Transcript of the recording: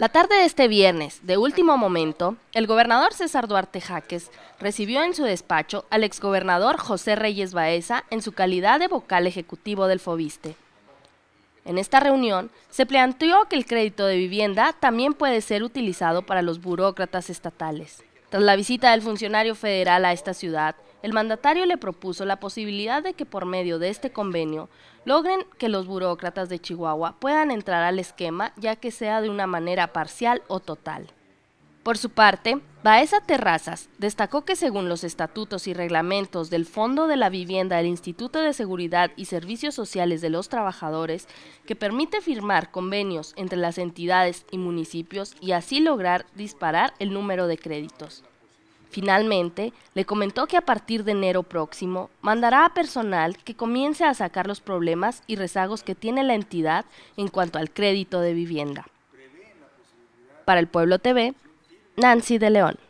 La tarde de este viernes, de último momento, el gobernador César Duarte Jaques recibió en su despacho al exgobernador José Reyes Baeza en su calidad de vocal ejecutivo del FOBISTE. En esta reunión se planteó que el crédito de vivienda también puede ser utilizado para los burócratas estatales. Tras la visita del funcionario federal a esta ciudad, el mandatario le propuso la posibilidad de que por medio de este convenio logren que los burócratas de Chihuahua puedan entrar al esquema ya que sea de una manera parcial o total. Por su parte, Baeza Terrazas destacó que según los estatutos y reglamentos del Fondo de la Vivienda del Instituto de Seguridad y Servicios Sociales de los Trabajadores, que permite firmar convenios entre las entidades y municipios y así lograr disparar el número de créditos. Finalmente, le comentó que a partir de enero próximo mandará a personal que comience a sacar los problemas y rezagos que tiene la entidad en cuanto al crédito de vivienda. Para el Pueblo TV, Nancy de León.